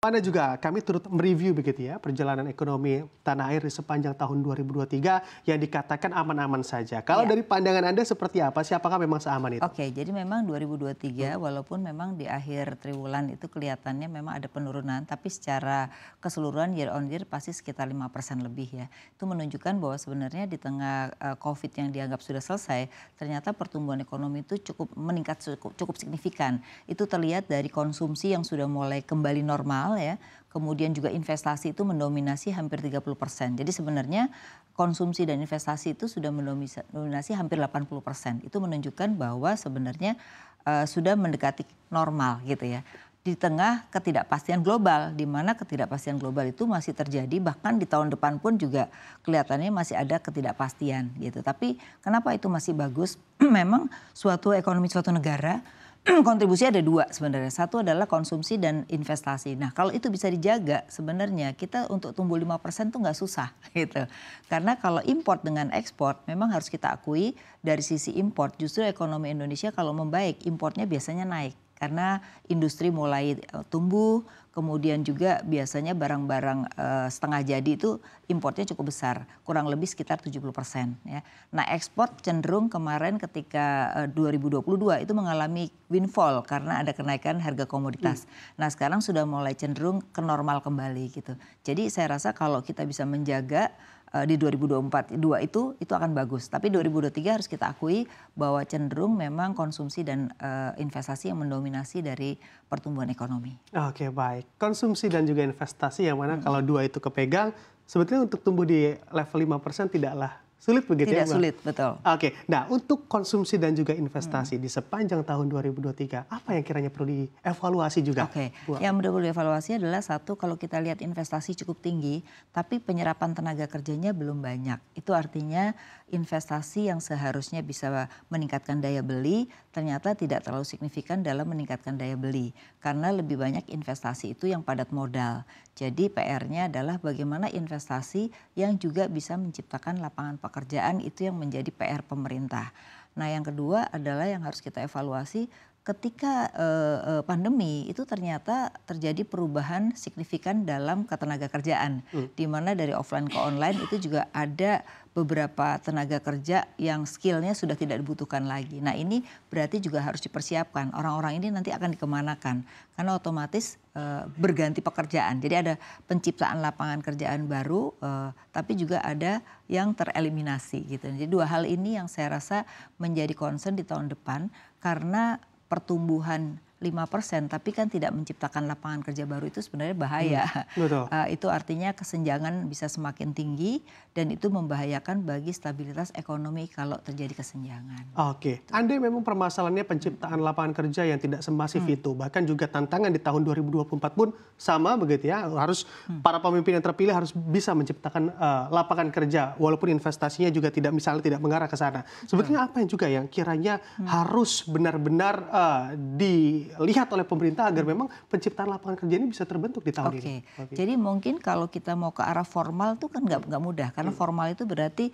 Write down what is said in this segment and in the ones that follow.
Anda juga kami turut mereview begitu ya perjalanan ekonomi tanah air di sepanjang tahun 2023 yang dikatakan aman-aman saja. Kalau ya. dari pandangan Anda seperti apa sih? Apakah memang seaman itu? Oke, jadi memang 2023 hmm. walaupun memang di akhir triwulan itu kelihatannya memang ada penurunan tapi secara keseluruhan year on year pasti sekitar lima persen lebih ya. Itu menunjukkan bahwa sebenarnya di tengah eh, Covid yang dianggap sudah selesai, ternyata pertumbuhan ekonomi itu cukup meningkat cukup, cukup signifikan. Itu terlihat dari konsumsi yang sudah mulai kembali normal nasional ya, kemudian juga investasi itu mendominasi hampir 30 persen. Jadi sebenarnya konsumsi dan investasi itu sudah mendominasi hampir 80 persen. Itu menunjukkan bahwa sebenarnya uh, sudah mendekati normal gitu ya. Di tengah ketidakpastian global, di mana ketidakpastian global itu masih terjadi, bahkan di tahun depan pun juga kelihatannya masih ada ketidakpastian gitu. Tapi kenapa itu masih bagus? Memang suatu ekonomi suatu negara kontribusi ada dua sebenarnya. Satu adalah konsumsi dan investasi. Nah kalau itu bisa dijaga sebenarnya kita untuk tumbuh 5% tuh nggak susah gitu. Karena kalau import dengan ekspor memang harus kita akui dari sisi import justru ekonomi Indonesia kalau membaik importnya biasanya naik karena industri mulai eh, tumbuh, kemudian juga biasanya barang-barang eh, setengah jadi itu importnya cukup besar, kurang lebih sekitar 70 persen. Ya. Nah ekspor cenderung kemarin ketika 2022 eh, itu mengalami windfall karena ada kenaikan harga komoditas. Hmm. Nah sekarang sudah mulai cenderung ke normal kembali gitu. Jadi saya rasa kalau kita bisa menjaga uh, di 2024 dua itu itu akan bagus tapi 2023 harus kita akui bahwa cenderung memang konsumsi dan uh, investasi yang mendominasi dari pertumbuhan ekonomi. Oke okay, baik konsumsi dan juga investasi yang mana hmm. kalau dua itu kepegang sebetulnya untuk tumbuh di level 5% tidaklah sulit begitu Tidak ya? Tidak sulit, betul. Oke, nah untuk konsumsi dan juga investasi hmm. di sepanjang tahun 2023, apa yang kiranya perlu dievaluasi juga? Oke, okay. yang perlu dievaluasi adalah satu kalau kita lihat investasi cukup tinggi, tapi penyerapan tenaga kerjanya belum banyak. Itu artinya investasi yang seharusnya bisa meningkatkan daya beli ternyata tidak terlalu signifikan dalam meningkatkan daya beli karena lebih banyak investasi itu yang padat modal. Jadi PR-nya adalah bagaimana investasi yang juga bisa menciptakan lapangan pekerjaan pekerjaan itu yang menjadi pr pemerintah nah yang kedua adalah yang harus kita evaluasi ketika uh, pandemi itu ternyata terjadi perubahan signifikan dalam ketenaga kerjaan, hmm. di mana dari offline ke online itu juga ada beberapa tenaga kerja yang skillnya sudah tidak dibutuhkan lagi. Nah ini berarti juga harus dipersiapkan. Orang-orang ini nanti akan dikemanakan karena otomatis uh, berganti pekerjaan. Jadi ada penciptaan lapangan kerjaan baru, uh, tapi juga ada yang tereliminasi gitu. Jadi dua hal ini yang saya rasa menjadi concern di tahun depan karena pertumbuhan lima persen, tapi kan tidak menciptakan lapangan kerja baru itu sebenarnya bahaya. Hmm, betul. Uh, itu artinya kesenjangan bisa semakin tinggi dan itu membahayakan bagi stabilitas ekonomi kalau terjadi kesenjangan. Oke, okay. Gitu. andai memang permasalahannya penciptaan lapangan kerja yang tidak semasif hmm. itu, bahkan juga tantangan di tahun 2024 pun sama begitu ya, harus hmm. para pemimpin yang terpilih harus bisa menciptakan uh, lapangan kerja walaupun investasinya juga tidak misalnya tidak mengarah ke sana. Sebetulnya hmm. apa yang juga yang kiranya hmm. harus benar-benar uh, di dilihat oleh pemerintah agar memang penciptaan lapangan kerja ini bisa terbentuk di tahun okay. ini. Oke. Okay. Jadi mungkin kalau kita mau ke arah formal itu kan nggak nggak mudah karena hmm. formal itu berarti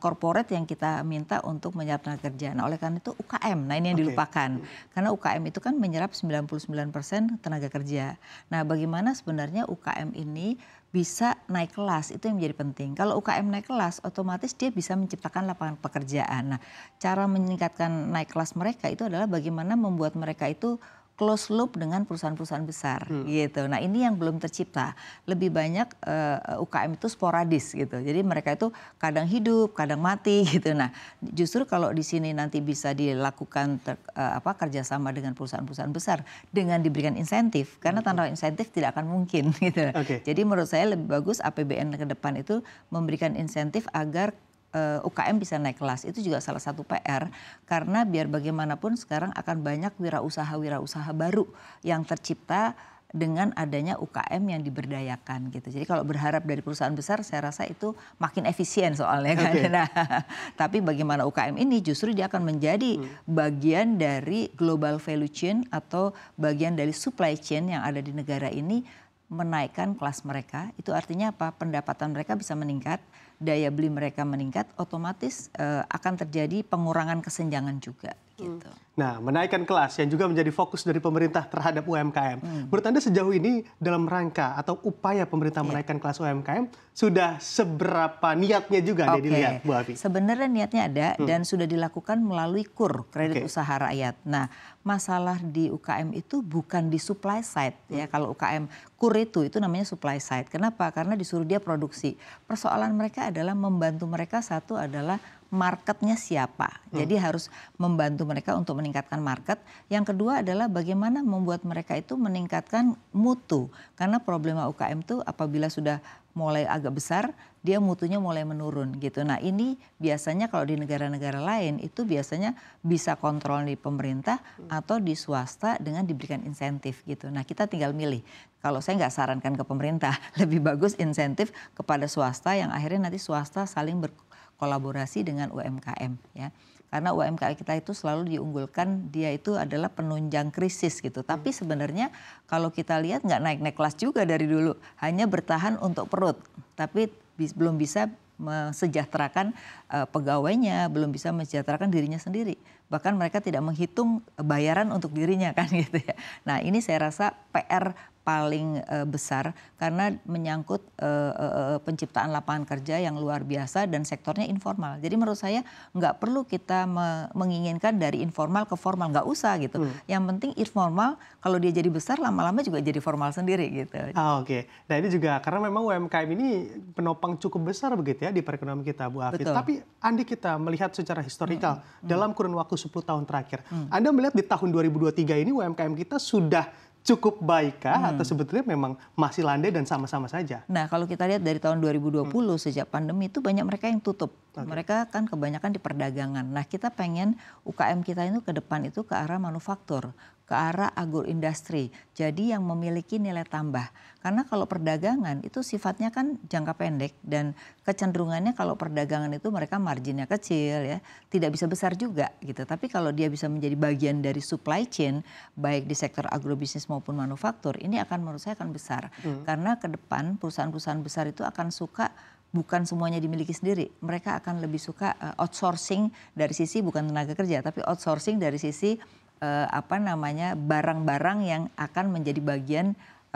korporat eh, uh, yang kita minta untuk menyerap tenaga kerja. Nah, oleh karena itu UKM. Nah, ini yang okay. dilupakan. Hmm. Karena UKM itu kan menyerap 99% tenaga kerja. Nah, bagaimana sebenarnya UKM ini bisa naik kelas itu yang menjadi penting. Kalau UKM naik kelas, otomatis dia bisa menciptakan lapangan pekerjaan. Nah, cara meningkatkan naik kelas mereka itu adalah bagaimana membuat mereka itu close loop dengan perusahaan-perusahaan besar hmm. gitu. Nah ini yang belum tercipta. Lebih banyak uh, eh, UKM itu sporadis gitu. Jadi mereka itu kadang hidup, kadang mati gitu. Nah justru kalau di sini nanti bisa dilakukan ter, uh, apa kerjasama dengan perusahaan-perusahaan besar dengan diberikan insentif, karena hmm. tanpa insentif tidak akan mungkin gitu. Okay. Jadi menurut saya lebih bagus APBN ke depan itu memberikan insentif agar uh, eh, UKM bisa naik kelas itu juga salah satu PR karena biar bagaimanapun sekarang akan banyak wirausaha-wirausaha baru yang tercipta dengan adanya UKM yang diberdayakan gitu. Jadi kalau berharap dari perusahaan besar saya rasa itu makin efisien soalnya kan. Nah, tapi bagaimana UKM ini justru dia akan menjadi hmm. bagian dari global value chain atau bagian dari supply chain yang ada di negara ini menaikkan kelas mereka. Itu artinya apa? Pendapatan mereka bisa meningkat daya beli mereka meningkat, otomatis uh, akan terjadi pengurangan kesenjangan juga. Gitu. Hmm. Nah, menaikkan kelas yang juga menjadi fokus dari pemerintah terhadap UMKM. Hmm. Menurut Anda sejauh ini dalam rangka atau upaya pemerintah yeah. menaikkan kelas UMKM sudah seberapa niatnya juga okay. dilihat Bu Afi? Sebenarnya niatnya ada hmm. dan sudah dilakukan melalui KUR, kredit okay. usaha rakyat. Nah, masalah di UKM itu bukan di supply side ya. hmm. ya. Kalau UKM KUR itu itu namanya supply side. Kenapa? Karena disuruh dia produksi. Persoalan mereka adalah membantu mereka satu adalah marketnya siapa. Hmm. Jadi harus membantu mereka untuk meningkatkan market. Yang kedua adalah bagaimana membuat mereka itu meningkatkan mutu. Karena problema UKM itu apabila sudah mulai agak besar, dia mutunya mulai menurun gitu. Nah ini biasanya kalau di negara-negara lain itu biasanya bisa kontrol di pemerintah hmm. atau di swasta dengan diberikan insentif gitu. Nah kita tinggal milih. Kalau saya nggak sarankan ke pemerintah, lebih bagus insentif kepada swasta yang akhirnya nanti swasta saling ber kolaborasi dengan UMKM ya karena UMKM kita itu selalu diunggulkan dia itu adalah penunjang krisis gitu. Tapi sebenarnya kalau kita lihat nggak naik-naik kelas juga dari dulu, hanya bertahan untuk perut, tapi belum bisa mesejahterakan uh, eh, pegawainya, belum bisa mesejahterakan dirinya sendiri. Bahkan mereka tidak menghitung bayaran untuk dirinya kan gitu ya. Nah ini saya rasa PR paling uh, besar karena menyangkut uh, uh, penciptaan lapangan kerja yang luar biasa dan sektornya informal. Jadi menurut saya nggak perlu kita me menginginkan dari informal ke formal, nggak usah gitu. Hmm. Yang penting informal kalau dia jadi besar lama-lama juga jadi formal sendiri gitu. Oh, Oke, okay. nah ini juga karena memang UMKM ini penopang cukup besar begitu ya di perekonomian kita Bu Afid. Betul. Tapi Andi kita melihat secara historikal hmm. hmm. dalam kurun waktu 10 tahun terakhir, hmm. Anda melihat di tahun 2023 ini UMKM kita sudah cukup baikkah hmm. atau sebetulnya memang masih landai dan sama-sama saja? Nah, kalau kita lihat dari tahun 2020 hmm. sejak pandemi itu banyak mereka yang tutup Okay. Mereka kan kebanyakan di perdagangan. Nah kita pengen UKM kita itu ke depan itu ke arah manufaktur, ke arah agroindustri. Jadi yang memiliki nilai tambah. Karena kalau perdagangan itu sifatnya kan jangka pendek dan kecenderungannya kalau perdagangan itu mereka marginnya kecil ya, tidak bisa besar juga gitu. Tapi kalau dia bisa menjadi bagian dari supply chain baik di sektor agrobisnis maupun manufaktur, ini akan menurut saya akan besar. Hmm. Karena ke depan perusahaan-perusahaan besar itu akan suka bukan semuanya dimiliki sendiri. Mereka akan lebih suka uh, outsourcing dari sisi bukan tenaga kerja, tapi outsourcing dari sisi uh, apa namanya barang-barang yang akan menjadi bagian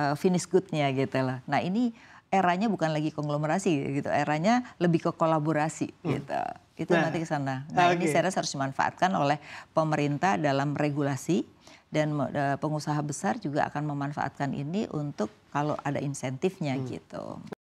uh, eh, finish goodnya gitu lah. Nah ini eranya bukan lagi konglomerasi gitu, eranya lebih ke kolaborasi hmm. gitu. Itu nah, nanti ke sana. Nah okay. ini saya rasa harus dimanfaatkan oleh pemerintah dalam regulasi dan pengusaha besar juga akan memanfaatkan ini untuk kalau ada insentifnya hmm. gitu.